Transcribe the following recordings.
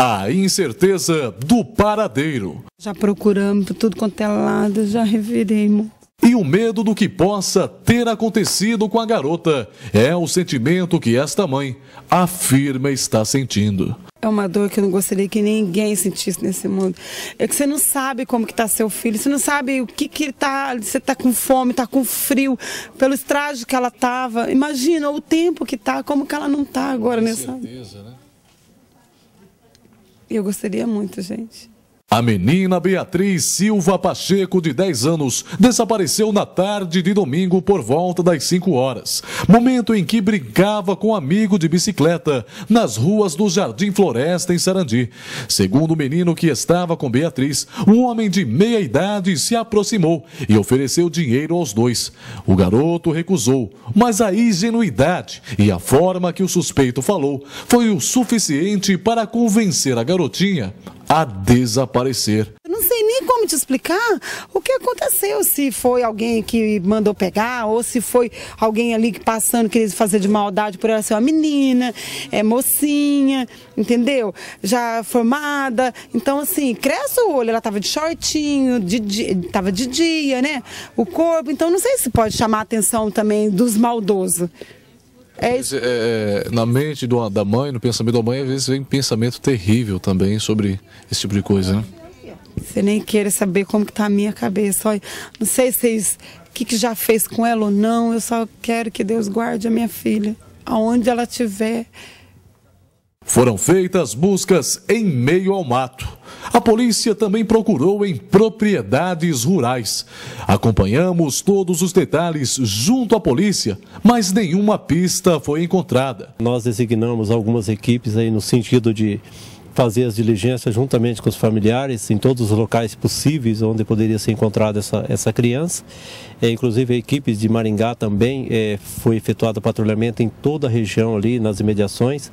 A incerteza do paradeiro. Já procuramos por tudo quanto é lado, já reveremos. E o medo do que possa ter acontecido com a garota é o sentimento que esta mãe afirma está sentindo. É uma dor que eu não gostaria que ninguém sentisse nesse mundo. É que você não sabe como que está seu filho, você não sabe o que que ele está, você está com fome, está com frio, pelo estrago que ela estava. Imagina o tempo que está, como que ela não está agora né, com Certeza, né? E eu gostaria muito, gente. A menina Beatriz Silva Pacheco, de 10 anos, desapareceu na tarde de domingo por volta das 5 horas, momento em que brincava com um amigo de bicicleta nas ruas do Jardim Floresta, em Sarandi. Segundo o menino que estava com Beatriz, um homem de meia idade se aproximou e ofereceu dinheiro aos dois. O garoto recusou, mas a ingenuidade e a forma que o suspeito falou foi o suficiente para convencer a garotinha a desaparecer. Eu não sei nem como te explicar o que aconteceu, se foi alguém que mandou pegar ou se foi alguém ali que passando queria fazer de maldade por ela ser uma menina, é mocinha, entendeu? Já formada. Então assim, cresce o olho, ela tava de shortinho, de dia, tava de dia, né? O corpo, então não sei se pode chamar a atenção também dos maldosos. É isso. É, é, na mente do, da mãe, no pensamento da mãe, às vezes vem pensamento terrível também sobre esse tipo de coisa, né? Você nem queira saber como que tá a minha cabeça. Olha, não sei se o que, que já fez com ela ou não. Eu só quero que Deus guarde a minha filha, aonde ela estiver. Foram feitas buscas em meio ao mato a polícia também procurou em propriedades rurais. Acompanhamos todos os detalhes junto à polícia, mas nenhuma pista foi encontrada. Nós designamos algumas equipes aí no sentido de fazer as diligências juntamente com os familiares em todos os locais possíveis onde poderia ser encontrada essa, essa criança. É, inclusive a equipe de Maringá também é, foi efetuado patrulhamento em toda a região ali, nas imediações.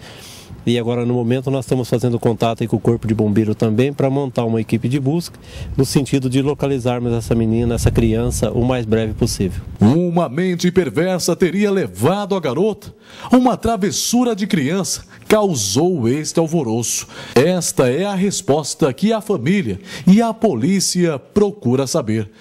E agora, no momento, nós estamos fazendo contato com o Corpo de Bombeiro também para montar uma equipe de busca no sentido de localizarmos essa menina, essa criança, o mais breve possível. Uma mente perversa teria levado a garota. Uma travessura de criança causou este alvoroço. Esta é a resposta que a família e a polícia procura saber.